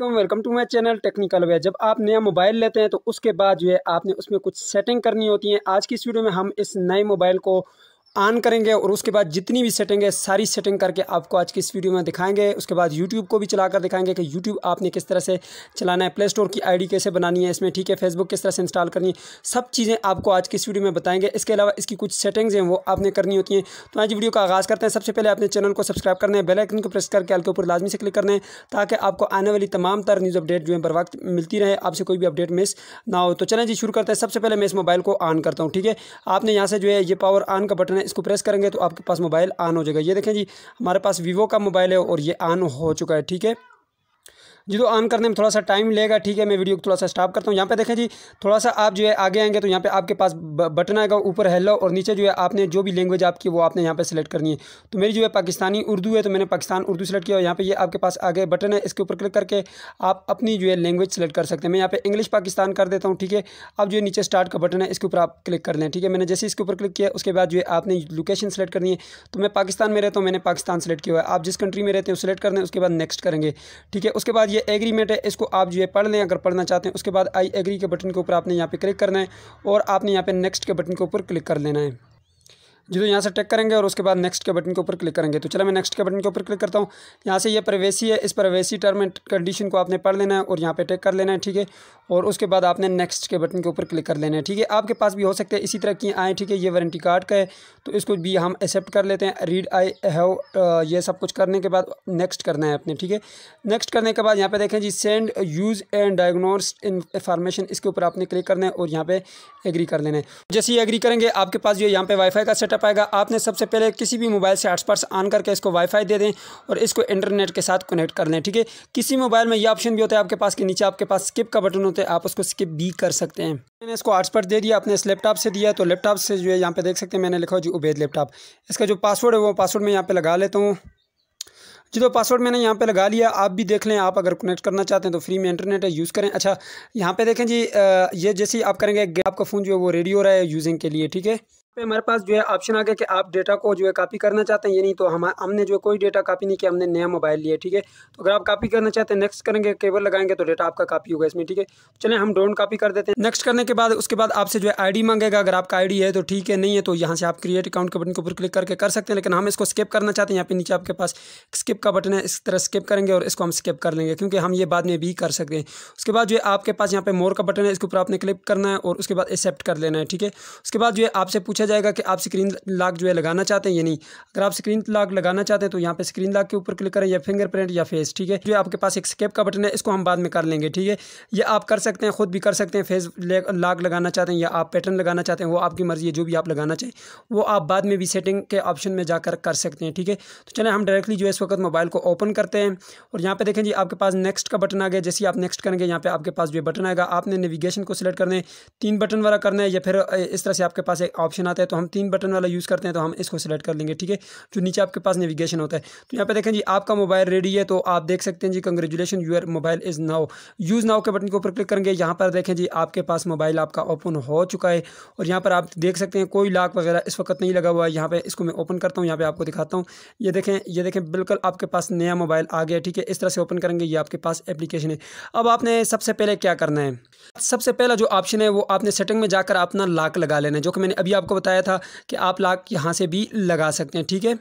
welcome to my channel technical way जब आप नया मोबाइल लेते हैं तो उसके बाद जो है आपने उसमें कुछ सेटिंग करनी होती है आज की इस वीडियो में हम इस नए मोबाइल को ऑन करेंगे और उसके बाद जितनी भी सेटिंग है सारी सेटिंग करके आपको आज की इस वीडियो में दिखाएंगे उसके बाद यूट्यूब को भी चलाकर दिखाएंगे कि यूट्यूब आपने किस तरह से चलाना है प्ले स्टोर की आईडी कैसे बनानी है इसमें ठीक है फेसबुक किस तरह से इंस्टॉल करनी है सब चीज़ें आपको आज की इस वीडियो में बताएंगे इसके अलावा इसकी कुछ सेटिंग्स हैं वो आपने करनी होती हैं तो आज वीडियो का आगाज़ करते हैं सबसे पहले अपने चैनल को सब्सक्राइब करना है बेलाइकन को प्रेस करके के ऊपर लाजमी से क्लिक करना है ताकि आपको आने वाली तमाम तर न्यूज़ अपडेट जो है बर वक्त मिलती रहे आपसे कोई भी अपडेट मिस ना हो तो चलें जी शुरू करते हैं सबसे पहले मैं इस मोबाइल को ऑन करता हूँ ठीक है आपने यहाँ से जो है ये पावर ऑन का बटन हैं इसको प्रेस करेंगे तो आपके पास मोबाइल ऑन हो जाएगा ये देखें जी हमारे पास वीवो का मोबाइल है और ये ऑन हो चुका है ठीक है जी तो ऑन करने में थोड़ा सा टाइम लेगा ठीक है मैं वीडियो को थोड़ा सा स्टॉप करता हूँ यहाँ पे देखें जी थोड़ा सा आप जो है आगे आएंगे तो यहाँ पे आपके पास बटन आएगा ऊपर हेलो और नीचे जो है आपने जो भी लैंग्वेज आपकी वो आपने यहाँ पे सेलेक्ट करनी है तो मेरी जो है पाकिस्तानी उर्दू है तो मैंने पाकिस्तान उर्दू सेलेक्ट किया और यहाँ पे ये आपके पास आगे बटन है इसके ऊपर क्लिक करके आप अपनी जो है लैंग्वेज सेलेक्ट कर सकते हैं मैं यहाँ पर इंग्लिश पाकिस्तान कर देता हूँ ठीक है अब जो है नीचे स्टार्ट का बटन है इसके ऊपर आप क्लिक कर लें ठीक है मैंने जैसे इसके ऊपर क्लिक किया उसके बाद जो है आपने लोकेशन सेलेक्ट करनी है तो मैं पाकिस्तान में रहता हूँ मैंने पाकिस्तान सेलेक्ट किया हुआ है आप जिस कंट्री में रहते हैं वो सेलेक्ट कर दें उसके बाद नेक्स्ट करेंगे ठीक है उसके बाद ये एग्रीमेंट है इसको आप जो है पढ़ लें अगर पढ़ना चाहते हैं उसके बाद आई एग्री के बटन के ऊपर आपने यहाँ पर क्लिक करना है और आपने यहाँ पे नेक्स्ट के बटन के ऊपर क्लिक कर लेना है जो तो यहाँ से टेक करेंगे और उसके बाद नेक्स्ट के बटन के ऊपर क्लिक करेंगे तो चलो मैं नेक्स्ट के बटन के ऊपर क्लिक करता हूँ यहाँ से ये प्रवेशी है इस प्रवेशी टर्म एंड कंडीशन को आपने पढ़ लेना है और यहाँ पे टेक कर लेना है ठीक है और उसके बाद आपने नेक्स्ट के बटन के ऊपर क्लिक कर लेना है ठीक है आपके पास भी हो सकते हैं इसी तरह की आएँ ठीक है ये वारंटी कार्ड का है तो इसको भी हम एक्सेप्ट कर लेते हैं रीड आई हैव ये सब कुछ करने के बाद नेक्स्ट करना है अपने ठीक है नेक्स्ट करने के बाद यहाँ पर देखें जी send use and diagnose information इसके ऊपर आपने क्लिक करना है और यहाँ पर एग्री कर लेना है जैसे ही एग्री करेंगे आपके पास जो यहाँ पर वाईफाई का सेट सेटअप आएगा आपने सबसे पहले किसी भी मोबाइल से हॉटस्पॉट्स ऑन करके इसको वाईफाई दे दें और इसको इंटरनेट के साथ कनेक्ट कर लें ठीक है किसी मोबाइल में ये ऑप्शन भी होता है आपके पास के नीचे आपके पास स्किप का बटन होता है आप उसको स्किप भी कर सकते हैं मैंने इसको हॉटस्पॉट दे दिया आपने इस लैपटॉप से दिया तो लैपटॉप से जो है यहाँ पर देख सकते हैं मैंने लिखा जी उबेद लैपटॉप इसका जो पासवर्ड है वो पासवर्ड मैं यहाँ पर लगा लेता हूँ जी तो पासवर्ड मैंने यहाँ पे लगा लिया आप भी देख लें आप अगर कनेक्ट करना चाहते हैं तो फ्री में इंटरनेट है यूज़ करें अच्छा यहाँ पे देखें जी ये जैसे ही आप करेंगे आपका फ़ोन जो है वो रेडी हो रहा है यूजिंग के लिए ठीक है पे हमारे पास जो है ऑप्शन आ गया कि आप डेटा को जो है कॉपी करना चाहते हैं ये नहीं तो हम हमने जो है कोई डेटा कॉपी नहीं किया हमने नया मोबाइल लिया ठीक है तो अगर आप कॉपी करना चाहते हैं नेक्स्ट करेंगे केबल लगाएंगे तो डेटा आपका कॉपी होगा इसमें ठीक है चलें हम डोंट कॉपी कर देते हैं नेक्स्ट करने के बाद उसके बाद आपसे जो है आई मांगेगा अगर आपका आई है तो ठीक है नहीं है तो यहाँ से आप क्रिएट अकाउंट के बटन के ऊपर क्लिक करके कर सकते हैं लेकिन हम इसको स्किप करना चाहते हैं यहाँ पे नीचे आपके पास स्किप का बटन है इस तरह स्किप करेंगे और इसको हम स्किप कर लेंगे क्योंकि हम ये बाद में भी कर सकते हैं उसके बाद जो है आपके पास यहाँ पे मोर का बटन है इसके ऊपर आपने क्लिक करना है और उसके बाद एक्सेप्ट कर लेना है ठीक है उसके बाद जो है आपसे पूछा पूछा जाएगा कि आप स्क्रीन लॉक जो है लगाना चाहते हैं या नहीं अगर आप स्क्रीन लॉक लगाना चाहते हैं तो यहाँ पे स्क्रीन लॉक के ऊपर क्लिक करें या फिंगरप्रिंट या फेस ठीक है जो आपके पास एक स्केप का बटन है इसको हम बाद में कर लेंगे ठीक है ये आप कर सकते हैं खुद भी कर सकते हैं फेस लॉक लगाना चाहते हैं या आप पैटर्न लगाना चाहते हैं वो आपकी मर्जी है जो भी आप लगाना चाहें वो आप बाद में भी सेटिंग के ऑप्शन में जाकर कर सकते हैं ठीक है तो चले हम डायरेक्टली जो है इस वक्त मोबाइल को ओपन करते हैं और यहाँ पर देखें जी आपके पास नेक्स्ट का बटन आ गया जैसे आप नेक्स्ट करेंगे यहाँ पर आपके पास जो बटन आएगा आपने नेविगेशन को सिलेक्ट करना है तीन बटन वाला करना है या फिर इस तरह से आपके पास एक ऑप्शन आता है तो हम तीन बटन वाला यूज़ करते हैं तो हम इसको सेलेक्ट कर लेंगे ठीक है जो नीचे आपके पास नेविगेशन होता है तो यहाँ पर देखें जी आपका मोबाइल रेडी है तो आप देख सकते हैं जी congratulation your mobile is now use now के बटन के ऊपर क्लिक करेंगे यहाँ पर देखें जी आपके पास मोबाइल आपका ओपन हो चुका है और यहाँ पर आप देख सकते हैं कोई लाक वगैरह इस वक्त नहीं लगा हुआ है यहाँ पर इसको मैं ओपन करता हूँ यहाँ पर आपको दिखाता हूँ ये देखें ये देखें बिल्कुल आपके पास नया मोबाइल आ गया ठीक है इस तरह से ओपन करेंगे ये आपके पास एप्लीकेशन है अब आपने सबसे पहले क्या करना है सबसे पहला जो ऑप्शन है वो आपने सेटिंग में जाकर अपना लाक लगा लेना है जो कि मैंने अभी आपको बताया था कि आप लाख यहाँ से भी लगा सकते हैं ठीक है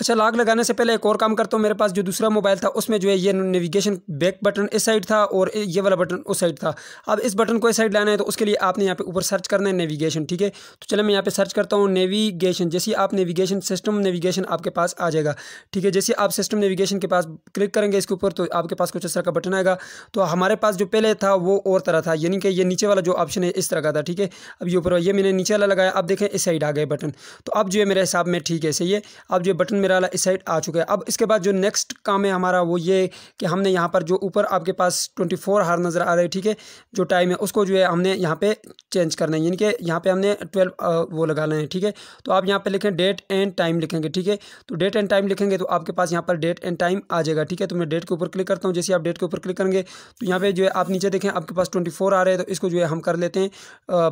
अच्छा लाग लगाने से पहले एक और काम करता हूँ मेरे पास जो दूसरा मोबाइल था उसमें जो है ये नेविगेशन बैक बटन इस साइड था और ये वाला बटन उस साइड था अब इस बटन को इस साइड लाना है तो उसके लिए आपने यहाँ पे ऊपर सर्च करना है नेविगेशन ठीक है तो चलो मैं यहाँ पे सर्च करता हूँ नेविगेशन जैसे आप नेविगेशन सिस्टम नेविगेशन आपके पास आ जाएगा ठीक है जैसे आप सिस्टम नेविगेशन के पास क्लिक करेंगे इसके ऊपर तो आपके पास कुछ इस तरह का बटन आएगा तो हमारे पास जो पहले था वो और तरह था यानी कि ये नीचे वाला जो ऑप्शन है इस तरह का था ठीक है अब ये ऊपर ये मैंने नीचे वाला लगाया अब देखें इस साइड आ गए बटन तो अब जो है मेरे हिसाब में ठीक है सही है अब जो बटन वाला इस साइड आ चुका है अब इसके बाद जो नेक्स्ट काम है हमारा वो ये कि हमने यहाँ पर जो ऊपर आपके पास ट्वेंटी फोर हार नज़र आ रहा है ठीक है जो टाइम है उसको जो है हमने यहाँ पे चेंज करना है यानी कि यहाँ पे हमने ट्वेल्व वो लगाना है ठीक है तो आप यहाँ पे लिखें डेट एंड टाइम लिखेंगे ठीक है तो डेट एंड टाइम लिखेंगे तो आपके पास यहाँ पर डेट एंड टाइम आ जाएगा ठीक है तो मैं डेट के ऊपर क्लिक करता हूँ जैसे आप डेट के ऊपर क्लिक करेंगे तो यहाँ पे जो है आप नीचे देखें आपके पास ट्वेंटी फोर आ रहे हैं तो इसको जो है हम कर लेते हैं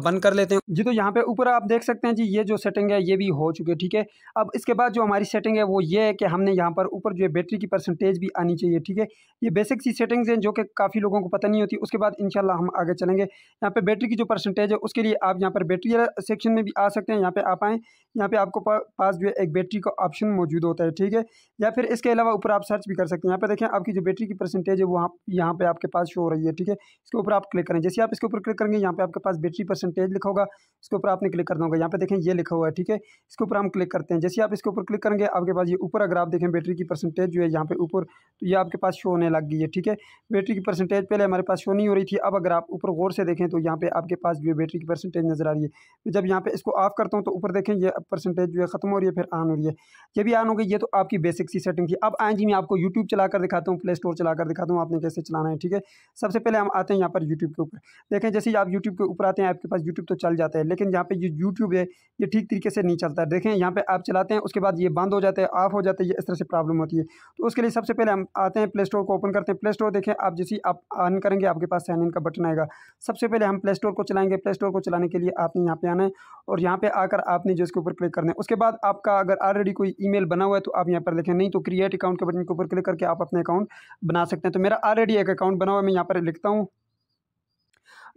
बंद कर लेते हैं जी तो यहाँ पे ऊपर आप देख सकते हैं जी ये जो सेटिंग है ये भी हो चुकी है ठीक है अब इसके बाद जो हमारी सेटिंग है है वो ये है कि हमने यहाँ पर ऊपर जो है बैटरी की परसेंटेज भी आनी चाहिए ठीक है ये बेसिक सी सेटिंग्स हैं जो कि काफ़ी लोगों को पता नहीं होती उसके बाद इनशाला हम आगे चलेंगे यहाँ पर बैटरी की जो परसेंटेज है उसके लिए आप यहाँ पर बैटरी सेक्शन में भी आ सकते हैं यहाँ पर आप आएँ यहाँ पर आपको पास जो है एक बैटरी का ऑप्शन मौजूद होता है ठीक है या फिर इसके अलावा ऊपर आप सर्च भी कर सकते हैं यहाँ पर देखें आपकी जो बैटरी की परसेंटेज है वो यहाँ पर आपके पास शो हो रही है ठीक है इसके ऊपर आप क्लिक करें जैसे आप इसके ऊपर क्लिक करेंगे यहाँ पर आपके पास बैटरी परसेंटेज लिखा होगा इसके ऊपर आपने क्लिक करना होगा यहाँ पर देखें ये लिखा हुआ है ठीक है इसके ऊपर हम क्लिक करते हैं जैसे आप इसके ऊपर क्लिक करेंगे आपके के पास ये ऊपर अगर आप देखें बैटरी की परसेंटेज जो है यहाँ पे ऊपर तो ये आपके पास शो होने लग गई है ठीक है बैटरी की परसेंटेज पहले हमारे पास शो नहीं हो रही थी अब अगर आप ऊपर गौर से देखें तो यहाँ पे आपके पास जो है बैटरी की परसेंटेज नज़र आ रही है जब यहाँ पे इसको ऑफ करता हूँ तो ऊपर देखें यह परसेंटेज जो है ख़त्म हो रही है फिर आन हो रही है ये भी आन हो गई ये तो आपकी बेसिक सी सेटिंग थी अब आएँ जी मैं आपको यूट्यूब चला कर दिखाता हूँ प्ले स्टोर चला कर दिखाता हूँ आपने कैसे चलाना है ठीक है सबसे पहले हम आते हैं यहाँ पर यूट्यूब के ऊपर देखें जैसे ही आप यूट्यूब के ऊपर आते हैं आपके पास यूट्यूब तो चल जाता है लेकिन यहाँ पर ये यूट्यूब है ये ठीक तरीके से नहीं चलता देखें यहाँ पर आप चलाते हैं उसके बाद ये बंद हो जाता है होते हैं ऑफ हो जाते हैं इस तरह से प्रॉब्लम होती है तो उसके लिए सबसे पहले हम आते हैं प्ले स्टोर को ओपन करते हैं प्ले स्टोर देखें आप जैसे आप ऑन करेंगे आपके पास साइन इन का बटन आएगा सबसे पहले हम प्ले स्टोर को चलाएंगे प्ले स्टोर को चलाने के लिए आपने यहाँ पे आना है और यहाँ पे आकर आपने जो इसके ऊपर क्लिक करना है उसके बाद आपका अगर ऑलरेडी कोई ई बना हुआ है तो आप यहाँ पर लिखें नहीं तो क्रिएट अकाउंट के बटन के ऊपर क्लिक करके आप अपने अकाउंट बना सकते हैं तो मेरा ऑलरेडी एक अकाउंट बना हुआ है मैं यहाँ पर लिखता हूँ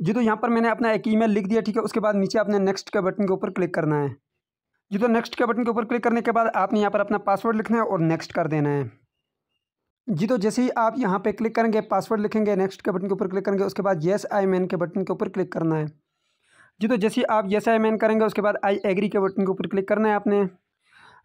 जी तो यहाँ पर मैंने अपना एक ईमेल लिख दिया ठीक है उसके बाद नीचे आपने नेक्स्ट के बटन के ऊपर क्लिक करना है ये तो नेक्स्ट के बटन के ऊपर क्लिक करने के बाद आपने यहाँ पर अपना पासवर्ड लिखना है और नेक्स्ट कर देना है जी तो जैसे ही आप यहाँ पे क्लिक करेंगे पासवर्ड लिखेंगे नेक्स्ट के बटन के ऊपर क्लिक करेंगे उसके बाद येस आई मैन के बटन के ऊपर क्लिक करना है जी तो जैसे ही आप येस आई मैन करेंगे उसके बाद आई एग्री के बटन के ऊपर क्लिक करना है आपने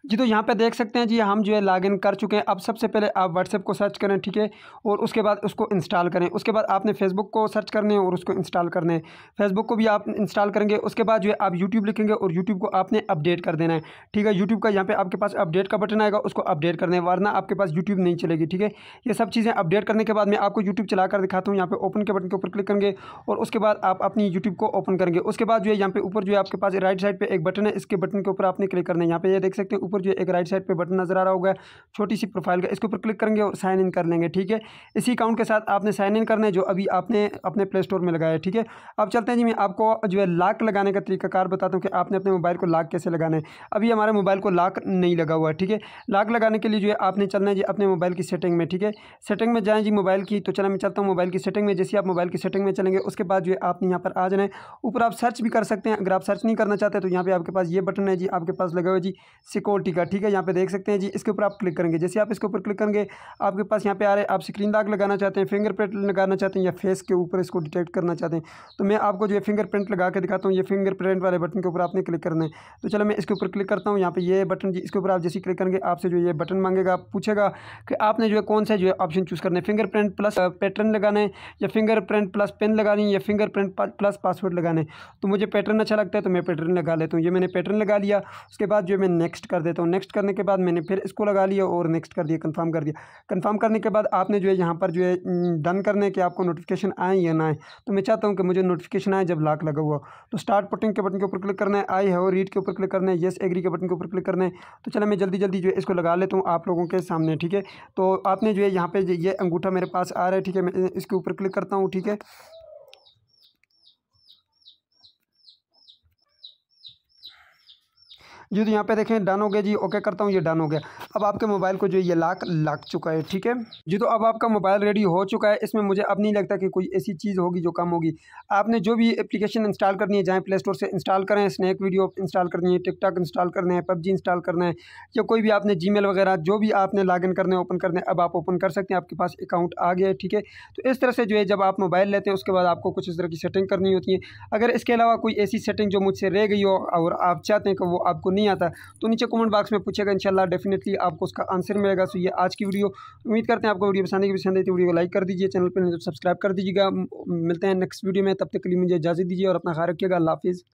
जी तो यहाँ पे देख सकते हैं जी हम जो है लॉगिन कर चुके हैं अब सबसे पहले आप व्हाट्सएप को सर्च करें ठीक है और उसके बाद उसको इंस्टॉल करें उसके बाद आपने फेसबुक को सर्च करने और उसको इंस्टॉल करने फेसबुक को भी आप इंस्टॉल करेंगे उसके बाद जो है आप यूट्यूब लिखेंगे और यूट्यूब को आपने अपडेट कर देना है ठीक है यूट्यूब का यहाँ पर आपके पास अपडेट का बटन आएगा उसको अपडेट करने वरना आपके पास यूट्यूब नहीं चलेगी ठीक है ये सब चीज़ें अपडेट करने के बाद मैं आपको यूट्यूब चलाकर दिखाता हूँ यहाँ पर ओपन के बटन के ऊपर क्लिक करेंगे और उसके बाद आप अपनी यूट्यूब को ओपन करेंगे उसके बाद जो है यहाँ पे ऊपर जो है आपके पास राइट साइड पर एक बटन है इसके बटन के ऊपर आपने क्लिक करना है यहाँ पे ये देख सकते हैं ऊपर जो एक राइट साइड पे बटन नजर आ रहा होगा छोटी सी प्रोफाइल का इसके ऊपर क्लिक करेंगे और साइन इन कर लेंगे ठीक है इसी अकाउंट के साथ आपने साइन इन करना है जो अभी आपने अपने प्ले स्टोर में लगाया है ठीक है अब चलते हैं जी मैं आपको जो है लाक लगाने का तरीकाकार बताता हूँ कि आपने अपने मोबाइल को लाक कैसे लगाना है अभी हमारे मोबाइल को लाक नहीं लगा हुआ है ठीक है लाक लगाने के लिए जो है आपने चलना है जी अपने मोबाइल की सेटिंग में ठीक है सेटिंग में जाएँ जी मोबाइल की तो चला मैं चलता हूँ मोबाइल की सेटिंग में जैसे आप मोबाइल की सेटिंग में चलेंगे उसके बाद जो है आपने यहाँ पर आ जाना है ऊपर आप सर्च भी कर सकते हैं अगर आप सर्च नहीं करना चाहते तो यहाँ पर आपके पास ये बटन है जी आपके पास लगा हुआ जी सिक्योर टिका ठीक है यहाँ पे देख सकते हैं जी इसके ऊपर आप क्लिक करेंगे जैसे आप इसके ऊपर क्लिक करेंगे आपके पास यहाँ पे आ रहे आप स्क्रीन दाग लगाना चाहते हैं फिंगरप्रिंट लगाना चाहते हैं या फेस के ऊपर इसको डिटेक्ट करना चाहते हैं तो मैं आपको जो फिंगरप्रिंट लगा के दिखाता हूँ ये फिंगरप्रिंट वाले बटन के ऊपर आपने क्लिक करना है तो चलो मैं इसके ऊपर क्लिक करता हूँ यहाँ पर ये बटन जी इसके ऊपर आप जैसे क्लिक करेंगे आपसे जो ये बटन मांगेगा पूछेगा कि आपने जो है कौन सा जो है ऑप्शन चूज़ करना है प्रिंट प्लस पैटर्न लगाना है या प्रिंट प्लस पेन लगानी है या प्रिंट प्लस पासवर्ड लगाना है तो मुझे पैटर्न अच्छा लगता है तो मैं पैटर्न लगा लेता हूँ ये मैंने पैटर्न लगा लिया उसके बाद जो मैं नेक्स्ट कर देता देता हूँ नेक्स्ट करने के बाद मैंने फिर इसको लगा लिया और नेक्स्ट कर दिया कन्फर्म कर दिया कन्फर्म करने के बाद आपने जो है यहाँ पर जो है डन करने के आपको नोटिफिकेशन आए या ना आए तो मैं चाहता हूँ कि मुझे नोटिफिकेशन आए जब लाख लगा हुआ तो स्टार्ट पुटिंग के बटन के ऊपर क्लिक करना है आई है रीड के ऊपर क्लिक करना है येस एग्री के बटन के ऊपर क्लिक करना है तो चलो मैं जल्दी जल्दी जो है इसको लगा लेता हूँ आप लोगों के सामने ठीक है तो आपने जो है यहाँ पर ये अंगूठा मेरे पास आ रहा है ठीक है मैं इसके ऊपर क्लिक करता हूँ ठीक है जी तो यहाँ पे देखें डन हो गया जी ओके करता हूँ ये डन हो गया अब आपके मोबाइल को जो ये लाक लग चुका है ठीक है जी तो अब आपका मोबाइल रेडी हो चुका है इसमें मुझे अब नहीं लगता कि कोई ऐसी चीज़ होगी जो कम होगी आपने जो भी एप्लीकेशन इंस्टॉल करनी है जहाँ प्ले स्टोर से इंस्टॉल करें स्नैक वीडियो इंस्टॉल करनी है टिकटॉक इंस्टॉल करना है पबजी इंस्टॉल करना है या कोई भी आपने जी वगैरह जो भी आपने लॉग करना करने ओपन करने अब आप ओपन कर सकते हैं आपके पास अकाउंट आ गया है ठीक है तो इस तरह से जो है जब आप मोबाइल लेते हैं उसके बाद आपको कुछ इस तरह की सेटिंग करनी होती है अगर इसके अलावा कोई ऐसी सेटिंग जो मुझसे रह गई हो और आप चाहते हैं कि वो आपको नहीं नहीं आता तो नीचे कमेंट बॉक्स में पूछेगा इंशाल्लाह डेफिनेटली आपको उसका आंसर मिलेगा सो ये आज की वीडियो उम्मीद करते हैं आपको वीडियो पसंद आएगी पसंद आई तो वीडियो को लाइक कर दीजिए चैनल पर सब्सक्राइब तो कर दीजिएगा मिलते हैं नेक्स्ट वीडियो में तब तक के लिए मुझे इजाज़त दीजिए और अपना ख्याल रखिएगा अल्लाह हाफिज़